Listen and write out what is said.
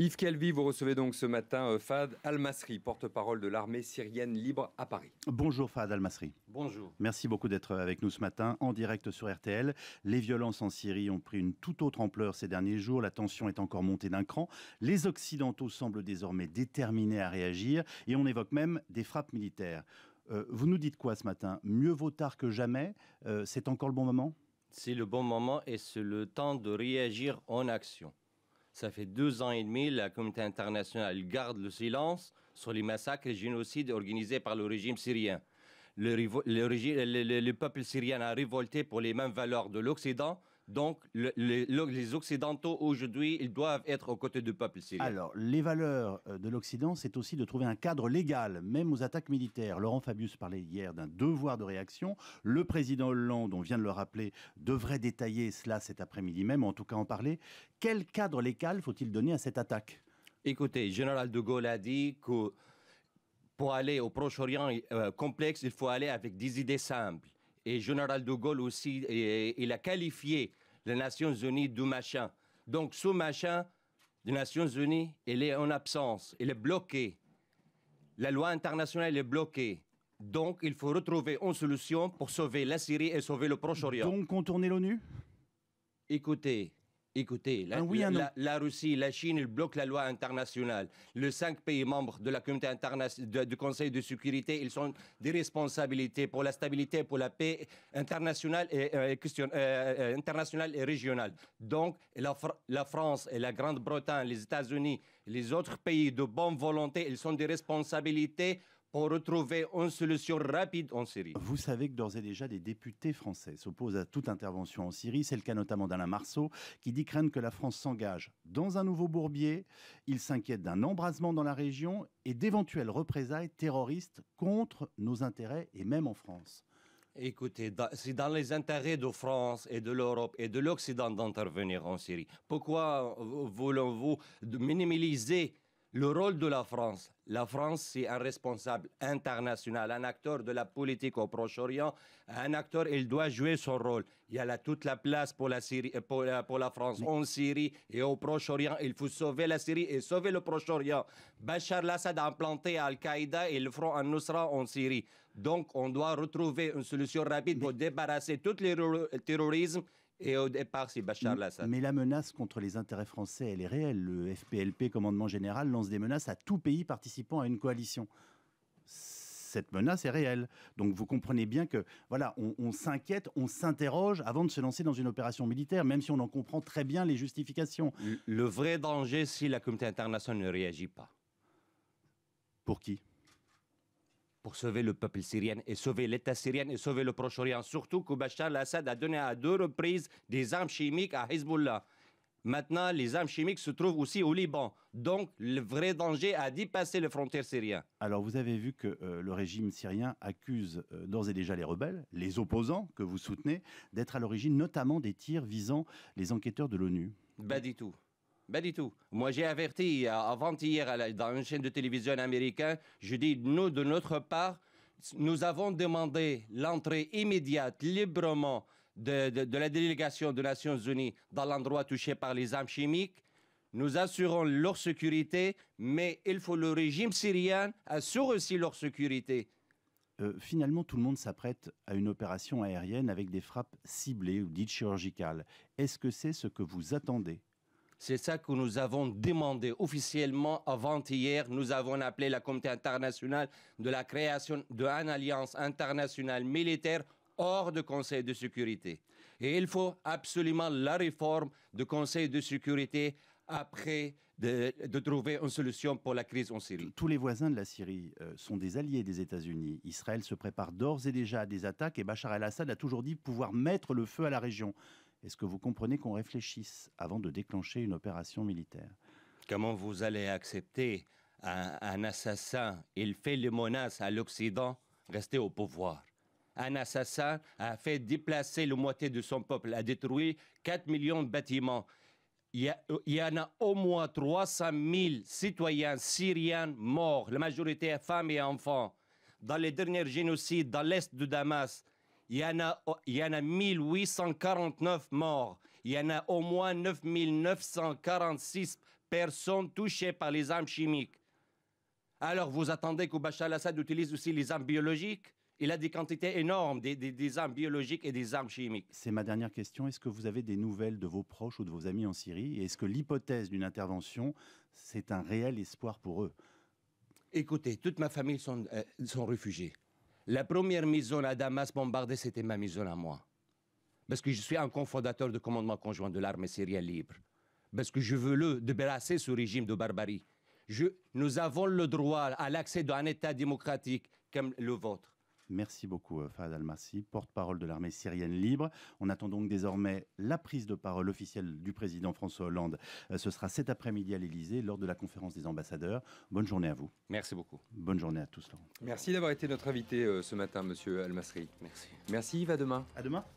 Yves Calvi, vous recevez donc ce matin euh, Fad Al-Masri, porte-parole de l'armée syrienne libre à Paris. Bonjour Fad Al-Masri. Bonjour. Merci beaucoup d'être avec nous ce matin en direct sur RTL. Les violences en Syrie ont pris une toute autre ampleur ces derniers jours. La tension est encore montée d'un cran. Les Occidentaux semblent désormais déterminés à réagir et on évoque même des frappes militaires. Euh, vous nous dites quoi ce matin Mieux vaut tard que jamais euh, C'est encore le bon moment C'est le bon moment et c'est le temps de réagir en action. Ça fait deux ans et demi, la communauté internationale garde le silence sur les massacres et génocides organisés par le régime syrien. Le, le peuple syrien a révolté pour les mêmes valeurs de l'Occident donc, les Occidentaux aujourd'hui, ils doivent être aux côtés du peuple syrien. Alors, les valeurs euh, de l'Occident, c'est aussi de trouver un cadre légal, même aux attaques militaires. Laurent Fabius parlait hier d'un devoir de réaction. Le président Hollande, on vient de le rappeler, devrait détailler cela cet après-midi même, en tout cas en parler. Quel cadre légal faut-il donner à cette attaque Écoutez, Général de Gaulle a dit que pour aller au Proche-Orient euh, complexe, il faut aller avec des idées simples. Et Général de Gaulle aussi, il a qualifié les Nations Unies du machin. Donc ce machin des Nations Unies, il est en absence, il est bloqué. La loi internationale est bloquée. Donc il faut retrouver une solution pour sauver la Syrie et sauver le Proche-Orient. Donc contourner l'ONU Écoutez, Écoutez, la, Russie, la Chine, ils bloquent la loi internationale. Les cinq pays membres de la communauté internationale, du Conseil de sécurité, ils sont des responsabilités pour la stabilité, pour la paix internationale et, euh, euh, euh, régionale. Donc, la, France et la Grande-Bretagne, les États-Unis, les autres pays de bonne volonté, ils sont des responsabilités pour retrouver une solution rapide en Syrie. Vous savez que d'ores et déjà, des députés français s'opposent à toute intervention en Syrie. C'est le cas notamment d'Alain Marceau, qui dit craindre que la France s'engage dans un nouveau bourbier. Il s'inquiète d'un embrasement dans la région et d'éventuelles représailles terroristes contre nos intérêts et même en France. Écoutez, c'est dans les intérêts de France et de l'Europe et de l'Occident d'intervenir en Syrie. Pourquoi voulons-vous minimiser le rôle de la France. La France, c'est un responsable international, un acteur de la politique au Proche-Orient, un acteur, il doit jouer son rôle. Il y a là toute la place pour la, euh, euh, pour la, France en Syrie et au Proche-Orient. Il faut sauver la Syrie et sauver le Proche-Orient. Bachar al-Assad a implanté Al-Qaïda et le front al-Nusra en Syrie. Donc, on doit retrouver une solution rapide pour débarrasser tout les terrorisme. Et au départ, c'est Bachar Mais la menace contre les intérêts français, elle est réelle. Le FPLP, commandement général, lance des menaces à tout pays participant à une coalition. Cette menace est réelle. Donc vous comprenez bien que, voilà, on s'inquiète, on s'interroge avant de se lancer dans une opération militaire, même si on en comprend très bien les justifications. Le vrai danger, c'est si la communauté internationale ne réagit pas. Pour qui pour sauver le peuple syrien et sauver l'État syrien et sauver le Proche-Orient. Surtout que Bachar al-Assad a donné à deux reprises des armes chimiques à Hezbollah. Maintenant, les armes chimiques se trouvent aussi au Liban. Donc, le vrai danger a dépassé les frontières syriennes. Alors, vous avez vu que euh, le régime syrien accuse euh, d'ores et déjà les rebelles, les opposants que vous soutenez, d'être à l'origine notamment des tirs visant les enquêteurs de l'ONU. Pas du tout. Pas ben, du tout. Moi, j'ai averti euh, avant-hier dans une chaîne de télévision américaine, je dis, nous, de notre part, nous avons demandé l'entrée immédiate, librement, de, la délégation des Nations Unies dans l'endroit touché par les armes chimiques. Nous assurons leur sécurité, mais il faut le régime syrien assure aussi leur sécurité. Euh, finalement, tout le monde s'apprête à une opération aérienne avec des frappes ciblées ou dites chirurgicales. Est-ce que c'est ce que vous attendez c'est ça que nous avons demandé officiellement avant-hier. Nous avons appelé la communauté internationale de la création d'une alliance internationale militaire hors du Conseil de sécurité. Et il faut absolument la réforme du Conseil de sécurité après de, trouver une solution pour la crise en Syrie. Tous les voisins de la Syrie euh, sont des alliés des États-Unis. Israël se prépare d'ores et déjà à des attaques et Bachar el-Assad a toujours dit pouvoir mettre le feu à la région. Est-ce que vous comprenez qu'on réfléchisse avant de déclencher une opération militaire Comment vous allez accepter un, assassin Il fait les menaces à l'Occident, rester au pouvoir. Un assassin a fait déplacer la moitié de son peuple, a détruit 4 millions de bâtiments. Il y, en a au moins 300 000 citoyens syriens morts, la majorité femmes et enfants. Dans les derniers génocides, dans l'est de Damas, il y, en a, 1849 morts. Il y en a au moins 9946 personnes touchées par les armes chimiques. Alors vous attendez que Bachar al-Assad utilise aussi les armes biologiques il a des quantités énormes, des, des, armes biologiques et des armes chimiques. C'est ma dernière question. Est-ce que vous avez des nouvelles de vos proches ou de vos amis en Syrie Est-ce que l'hypothèse d'une intervention, c'est un réel espoir pour eux Écoutez, toute ma famille sont, euh, sont réfugiés. La première maison à Damas bombardée, c'était ma maison à moi. Parce que je suis un cofondateur de commandement conjoint de l'armée syrienne libre. Parce que je veux le débarrasser ce régime de barbarie. Je, nous avons le droit à l'accès d'un État démocratique comme le vôtre. Merci beaucoup euh, Fahad al masri porte-parole de l'armée syrienne libre. On attend donc désormais la prise de parole officielle du président François Hollande. Euh, ce sera cet après-midi à l'Élysée lors de la conférence des ambassadeurs. Bonne journée à vous. Merci beaucoup. Bonne journée à tous Laurent. Merci d'avoir été notre invité euh, ce matin monsieur Al-Masri. Merci. Merci, Yves, à demain. À demain.